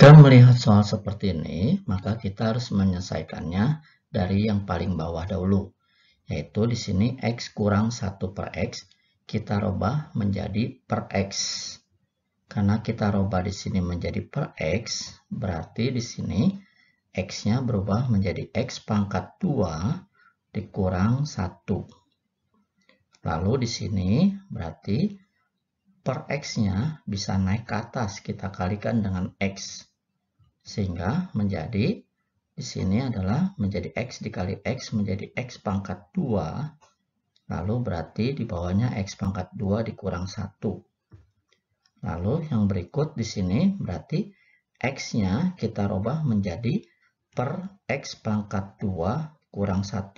Jika melihat soal seperti ini, maka kita harus menyelesaikannya dari yang paling bawah dahulu, yaitu di sini X kurang 1 per X, kita rubah menjadi per X. Karena kita rubah di sini menjadi per X, berarti di sini X-nya berubah menjadi X pangkat 2 dikurang 1. Lalu di sini berarti per X-nya bisa naik ke atas, kita kalikan dengan X. Sehingga menjadi di sini adalah menjadi X dikali X menjadi X pangkat 2. Lalu berarti di bawahnya X pangkat 2 dikurang 1. Lalu yang berikut di sini berarti X-nya kita rubah menjadi per X pangkat 2 kurang 1.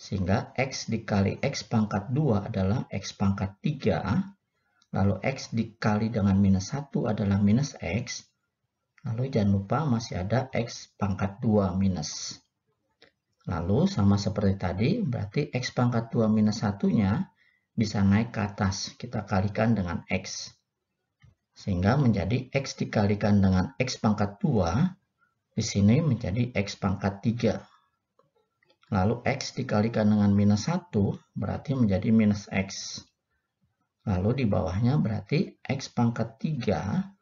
Sehingga X dikali X pangkat 2 adalah X pangkat 3. Lalu X dikali dengan minus 1 adalah minus X Lalu jangan lupa masih ada X pangkat 2 minus. Lalu sama seperti tadi, berarti X pangkat 2 minus satunya bisa naik ke atas. Kita kalikan dengan X. Sehingga menjadi X dikalikan dengan X pangkat 2, di sini menjadi X pangkat 3. Lalu X dikalikan dengan minus 1, berarti menjadi minus X. Lalu di bawahnya berarti X pangkat 3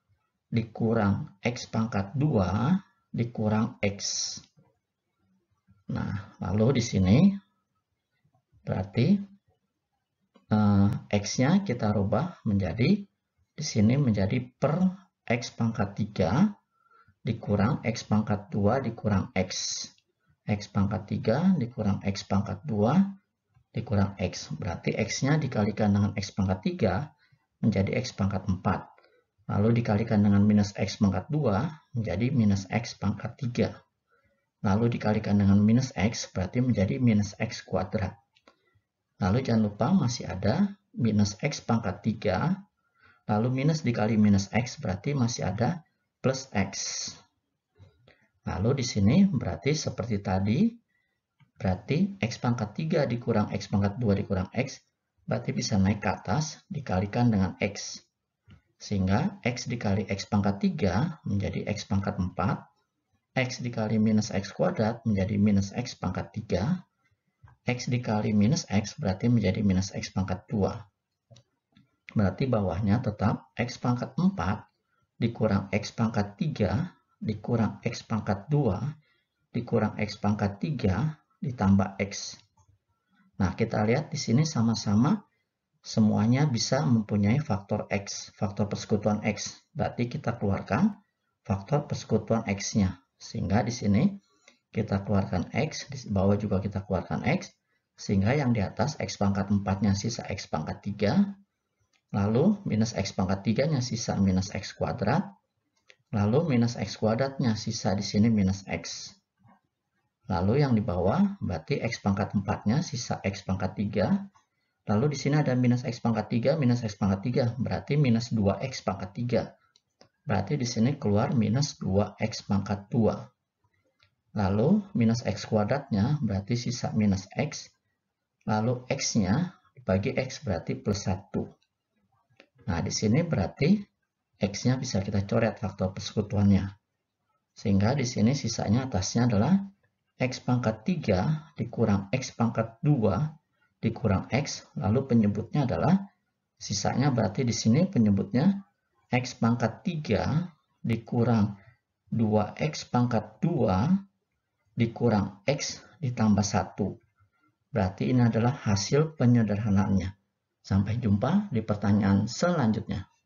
dikurang X pangkat 2 dikurang X. Nah, lalu di sini berarti eh, X-nya kita rubah menjadi, di sini menjadi per X pangkat 3 dikurang X pangkat 2 dikurang X. X pangkat 3 dikurang X pangkat 2 dikurang X. Berarti X-nya dikalikan dengan X pangkat 3 menjadi X pangkat 4. Lalu dikalikan dengan minus X pangkat 2 menjadi minus X pangkat 3. Lalu dikalikan dengan minus X berarti menjadi minus X kuadrat. Lalu jangan lupa masih ada minus X pangkat 3. Lalu minus dikali minus X berarti masih ada plus X. Lalu di sini berarti seperti tadi, berarti X pangkat 3 dikurang X pangkat 2 dikurang X, berarti bisa naik ke atas dikalikan dengan X. Sehingga X dikali X pangkat 3 menjadi X pangkat 4. X dikali minus X kuadrat menjadi minus X pangkat 3. X dikali minus X berarti menjadi minus X pangkat 2. Berarti bawahnya tetap X pangkat 4 dikurang X pangkat 3 dikurang X pangkat 2 dikurang X pangkat 3 ditambah X. Nah, kita lihat di sini sama-sama semuanya bisa mempunyai faktor X, faktor persekutuan X. Berarti kita keluarkan faktor persekutuan X-nya. Sehingga di sini kita keluarkan X, di bawah juga kita keluarkan X. Sehingga yang di atas X pangkat 4-nya sisa X pangkat 3. Lalu minus X pangkat 3-nya sisa minus X kuadrat. Lalu minus X kuadratnya sisa di sini minus X. Lalu yang di bawah berarti X pangkat 4-nya sisa X pangkat 3 Lalu di sini ada minus X pangkat 3, minus X pangkat 3, berarti minus 2X pangkat 3. Berarti di sini keluar minus 2X pangkat 2. Lalu minus X kuadratnya berarti sisa minus X. Lalu X-nya dibagi X berarti plus 1. Nah, di sini berarti X-nya bisa kita coret faktor persekutuannya. Sehingga di sini sisanya atasnya adalah X pangkat 3 dikurang X pangkat 2 dikurang X, lalu penyebutnya adalah, sisanya berarti di sini penyebutnya X pangkat 3 dikurang 2X pangkat 2 dikurang X ditambah 1. Berarti ini adalah hasil penyederhanaannya. Sampai jumpa di pertanyaan selanjutnya.